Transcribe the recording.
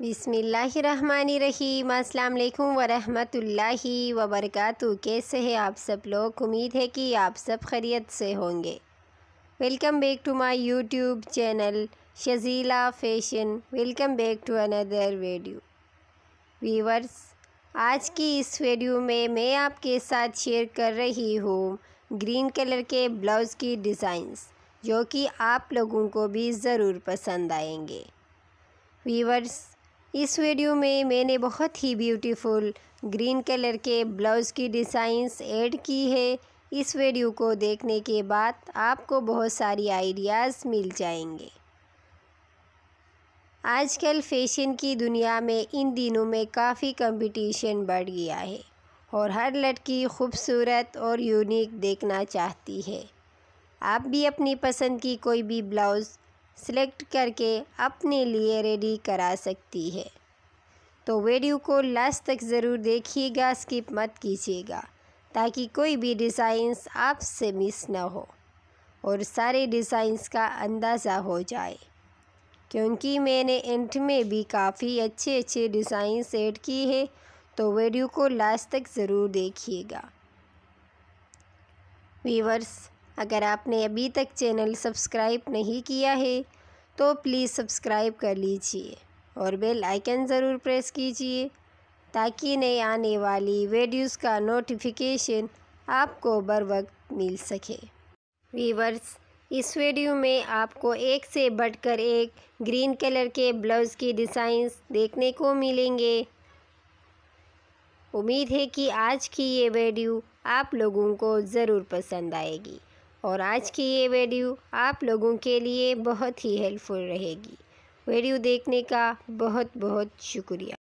बिसमीम् अल्लाम वरहमतुल्लाहि वबरकatuh कैसे हैं आप सब लोग उम्मीद है कि आप सब खैरियत से होंगे welcome back to my YouTube channel Shajila fashion welcome back to another video viewers आज की इस वीडियो में मैं आपके साथ शेयर कर रही हूँ ग्रीन कलर के ब्लाउज़ की डिज़ाइंस जो कि आप लोगों को भी ज़रूर पसंद आएंगे वीवर्स इस वीडियो में मैंने बहुत ही ब्यूटीफुल ग्रीन कलर के ब्लाउज़ की डिज़ाइंस ऐड की है इस वीडियो को देखने के बाद आपको बहुत सारी आइडियाज़ मिल जाएंगे आजकल फैशन की दुनिया में इन दिनों में काफ़ी कंपटीशन बढ़ गया है और हर लड़की खूबसूरत और यूनिक देखना चाहती है आप भी अपनी पसंद की कोई भी ब्लाउज़ सिलेक्ट करके अपने लिए रेडी करा सकती है तो वीडियो को लास्ट तक ज़रूर देखिएगा स्किप मत कीजिएगा ताकि कोई भी डिज़ाइंस आपसे मिस ना हो और सारे डिज़ाइंस का अंदाज़ा हो जाए क्योंकि मैंने एंड में भी काफ़ी अच्छे अच्छे डिज़ाइंस ऐड की है तो वीडियो को लास्ट तक ज़रूर देखिएगा वीवर्स अगर आपने अभी तक चैनल सब्सक्राइब नहीं किया है तो प्लीज़ सब्सक्राइब कर लीजिए और बेल आइकन ज़रूर प्रेस कीजिए ताकि नए आने वाली वीडियोस का नोटिफिकेशन आपको बर वक्त मिल सके वीवर्स इस वीडियो में आपको एक से बढ़कर एक ग्रीन कलर के ब्लाउज़ की डिज़ाइंस देखने को मिलेंगे उम्मीद है कि आज की ये वीडियो आप लोगों को ज़रूर पसंद आएगी और आज की ये वीडियो आप लोगों के लिए बहुत ही हेल्पफुल रहेगी वीडियो देखने का बहुत बहुत शुक्रिया